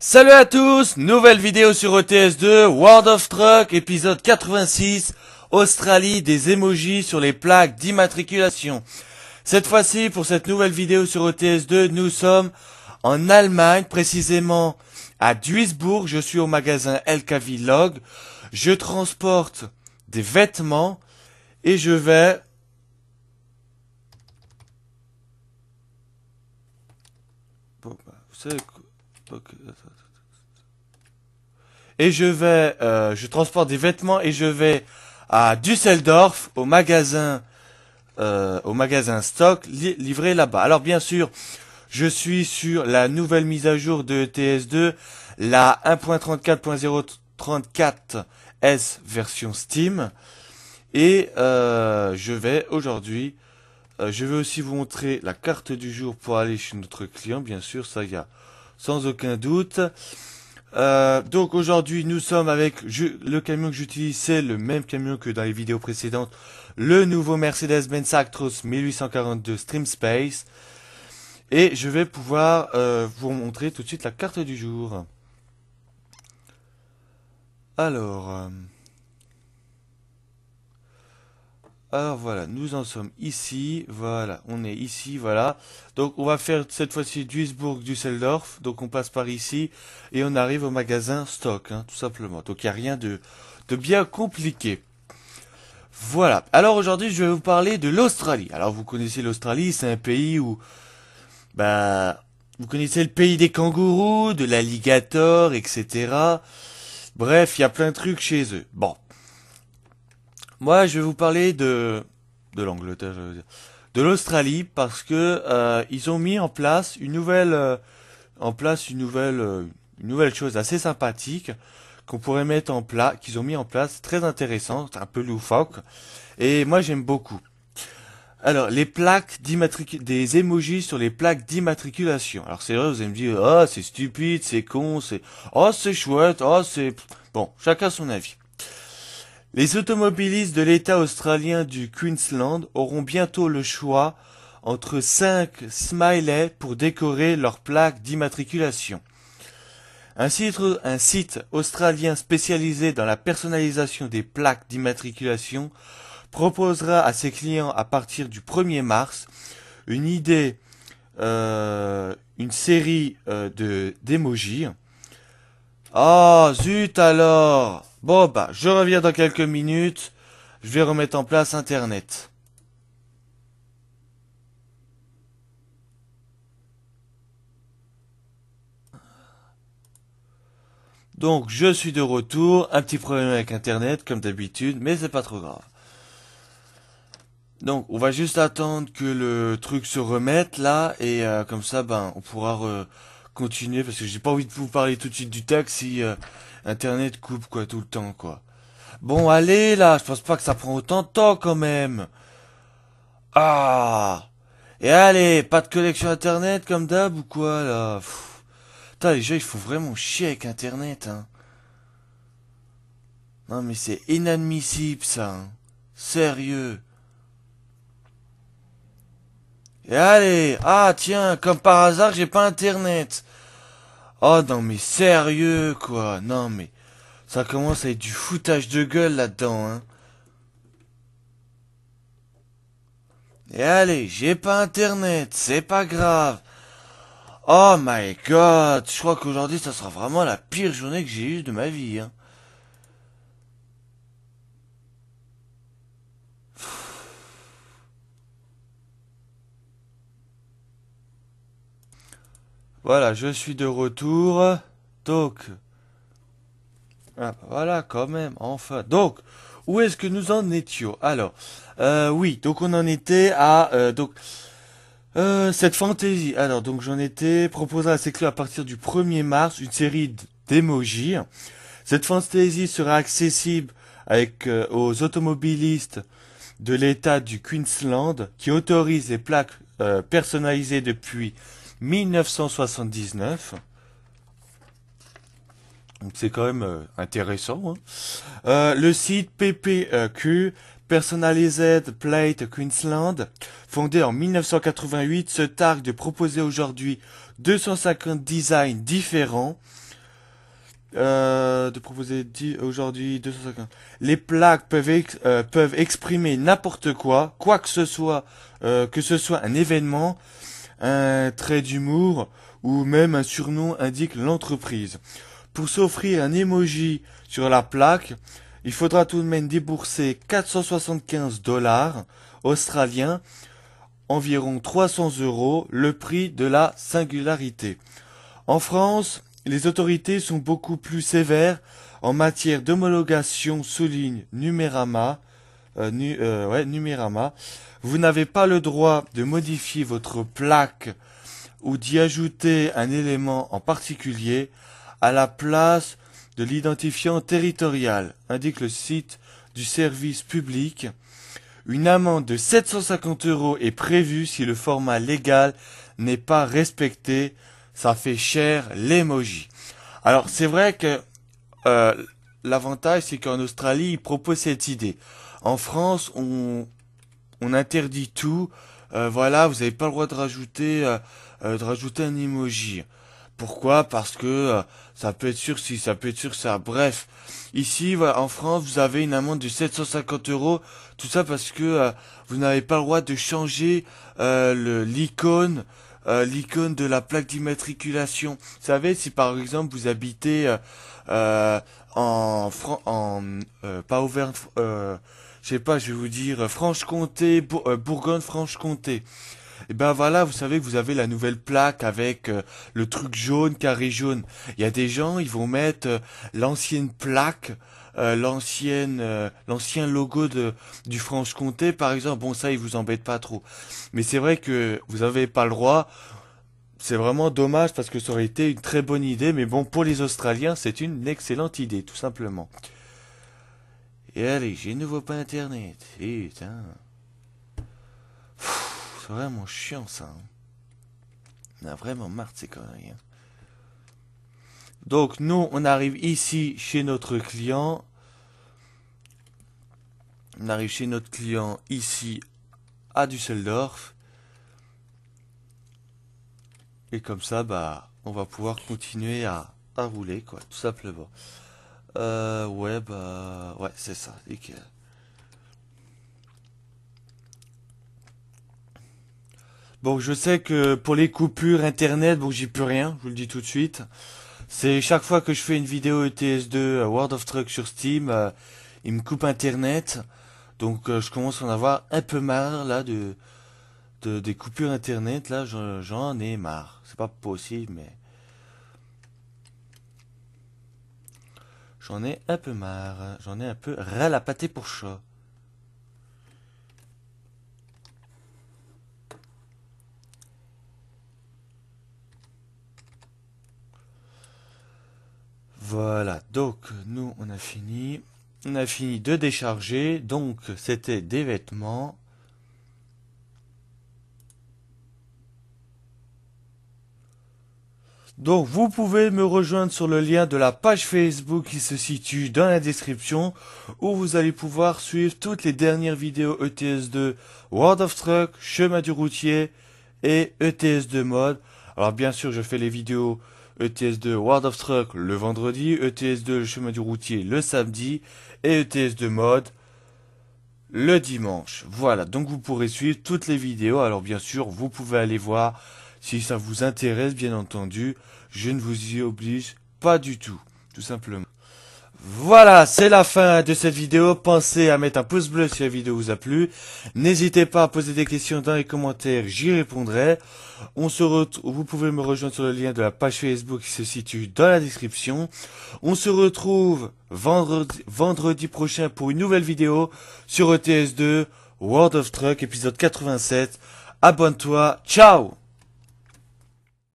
Salut à tous, nouvelle vidéo sur ETS2, World of Truck, épisode 86, Australie, des emojis sur les plaques d'immatriculation. Cette fois-ci, pour cette nouvelle vidéo sur ETS2, nous sommes en Allemagne, précisément à Duisbourg, je suis au magasin LKV Log, je transporte des vêtements et je vais bah, euh, et je vais, euh, je transporte des vêtements et je vais à Düsseldorf au magasin, euh, au magasin stock livrer livré là-bas. Alors bien sûr, je suis sur la nouvelle mise à jour de e TS2, la 1.34.034 S version Steam. Et je vais aujourd'hui, je vais aussi vous montrer la carte du jour pour aller chez notre client, bien sûr, ça y a sans aucun doute. Euh, donc aujourd'hui nous sommes avec le camion que j'utilise, c'est le même camion que dans les vidéos précédentes, le nouveau Mercedes-Benz Actros 1842 Stream Space. Et je vais pouvoir euh, vous montrer tout de suite la carte du jour. Alors... Euh, Alors ah, voilà, nous en sommes ici, voilà, on est ici, voilà. Donc on va faire cette fois-ci Duisburg, Düsseldorf, donc on passe par ici et on arrive au magasin stock, hein, tout simplement. Donc il n'y a rien de, de bien compliqué. Voilà, alors aujourd'hui je vais vous parler de l'Australie. Alors vous connaissez l'Australie, c'est un pays où, bah, vous connaissez le pays des kangourous, de l'alligator, etc. Bref, il y a plein de trucs chez eux. Bon, moi, je vais vous parler de de l'Angleterre, de l'Australie parce que euh, ils ont mis en place une nouvelle euh, en place une nouvelle euh, une nouvelle chose assez sympathique qu'on pourrait mettre en place, qu'ils ont mis en place, très intéressante, un peu loufoque, et moi j'aime beaucoup. Alors, les plaques d'immatriculation, des émojis sur les plaques d'immatriculation. Alors c'est vrai, vous allez me dire, oh c'est stupide, c'est con, c'est, oh c'est chouette, oh c'est, bon, chacun son avis. Les automobilistes de l'État australien du Queensland auront bientôt le choix entre cinq smileys pour décorer leurs plaques d'immatriculation. Un site, australien spécialisé dans la personnalisation des plaques d'immatriculation proposera à ses clients à partir du 1er mars une idée, euh, une série euh, de d'émojis. Ah zut alors Bon bah, je reviens dans quelques minutes. Je vais remettre en place Internet. Donc je suis de retour, un petit problème avec internet comme d'habitude, mais c'est pas trop grave. Donc on va juste attendre que le truc se remette là et euh, comme ça ben on pourra continuer parce que j'ai pas envie de vous parler tout de suite du taxi euh, internet coupe quoi tout le temps quoi. Bon allez là, je pense pas que ça prend autant de temps quand même. Ah Et allez, pas de collection internet comme d'hab ou quoi là Putain les il faut vraiment chier avec internet hein. Non mais c'est inadmissible ça. Hein. Sérieux. Et allez, ah tiens, comme par hasard, j'ai pas internet. Oh non mais sérieux quoi, non mais ça commence à être du foutage de gueule là-dedans hein. Et allez, j'ai pas internet, c'est pas grave. Oh my god, je crois qu'aujourd'hui ça sera vraiment la pire journée que j'ai eue de ma vie hein. Voilà, je suis de retour. Donc, ah, voilà quand même, enfin. Donc, où est-ce que nous en étions Alors, euh, oui, donc on en était à euh, donc euh, cette fantaisie. Alors, donc j'en étais proposant à s'écrire à partir du 1er mars une série d'émojis. Cette fantaisie sera accessible aux automobilistes de l'État du Queensland qui autorisent les plaques personnalisées depuis 1979. Donc c'est quand même euh, intéressant. Hein. Euh, le site PPQ, Personalized Plate Queensland, fondé en 1988, se targue de proposer aujourd'hui 250 designs différents. Euh, de proposer aujourd'hui 250. Les plaques peuvent, peuvent exprimer n'importe quoi, quoi que ce soit, que ce soit un événement, un trait d'humour ou même un surnom indique l'entreprise. Pour s'offrir un emoji sur la plaque, il faudra tout de même débourser 475 dollars australiens, environ 300 euros, le prix de la singularité. En France, les autorités sont beaucoup plus sévères en matière d'homologation, souligne Numérama, euh, euh, Numérama. Vous n'avez pas le droit de modifier votre plaque ou d'y ajouter un élément en particulier à la place de l'identifiant territorial, indique le site du service public. Une amende de 750 euros est prévue si le format légal n'est pas respecté. Ça fait cher l'emoji. Alors c'est vrai que euh, l'avantage c'est qu'en Australie ils proposent cette idée. En France, on, on interdit tout. Euh, voilà, vous n'avez pas le droit de rajouter, euh, euh, de rajouter un emoji. Pourquoi Parce que ça peut être sûr si, ça peut être sûr ça. Bref, ici en France, vous avez une amende de 750 euros. Tout ça parce que vous n'avez pas le droit de changer euh, l'icône, l'icône de la plaque d'immatriculation. Vous savez, si par exemple vous habitez en, France... en pas Auvergne je sais pas, je vais vous dire euh, Franche-Comté, euh, Bourgogne-Franche-Comté. Et eh ben voilà, vous savez que vous avez la nouvelle plaque avec euh, le truc jaune, carré jaune. Il y a des gens, ils vont mettre l'ancienne plaque, l'ancienne, l'ancien logo de du Franche-Comté, par exemple. Bon, ça, ils vous embêtent pas trop. Mais c'est vrai que vous n'avez pas le droit. C'est vraiment dommage parce que ça aurait été une très bonne idée, mais bon, pour les Australiens, c'est une excellente idée, tout simplement. Et allez, j'ai nouveau pas internet. Putain. C'est vraiment chiant ça. Hein. On a vraiment marre de ces conneries. Hein. Donc nous, on arrive ici chez notre client. On arrive chez notre client ici à Düsseldorf. Et comme ça, bah, on va pouvoir continuer à, à rouler, quoi, tout simplement. Euh, ouais, bah... Ouais, c'est ça, Bon, je sais que pour les coupures internet, bon, j'y peux rien, je vous le dis tout de suite. C'est chaque fois que je fais une vidéo ETS2 euh, World of Truck sur Steam, euh, il me coupe internet. Donc euh, je commence à en avoir un peu marre là de des coupures internet, là j'en ai marre. C'est pas possible mais J'en ai un peu marre. J'en ai un peu ras la pour chaud. Voilà, donc nous on a fini. On a fini de décharger. Donc c'était des vêtements. Donc vous pouvez me rejoindre sur le lien de la page Facebook qui se situe dans la description où vous allez pouvoir suivre toutes les dernières vidéos ETS2 World of Truck, Chemin du routier et ETS2 Mode. Alors bien sûr je fais les vidéos ETS2 World of Truck le vendredi, ETS2 chemin du routier le samedi et ETS2 Mode le dimanche. Voilà, donc vous pourrez suivre toutes les vidéos. Alors bien sûr, vous pouvez aller voir si ça vous intéresse, bien entendu, je ne vous y oblige pas du tout, tout simplement. Voilà, c'est la fin de cette vidéo. Pensez à mettre un pouce bleu si la vidéo vous a plu. N'hésitez pas à poser des questions dans les commentaires, j'y répondrai. On se retrouve, vous pouvez me rejoindre sur le lien de la page Facebook qui se situe dans la description. On se retrouve vendredi, vendredi prochain pour une nouvelle vidéo sur ETS2 World of Truck épisode 87. Abonne-toi, ciao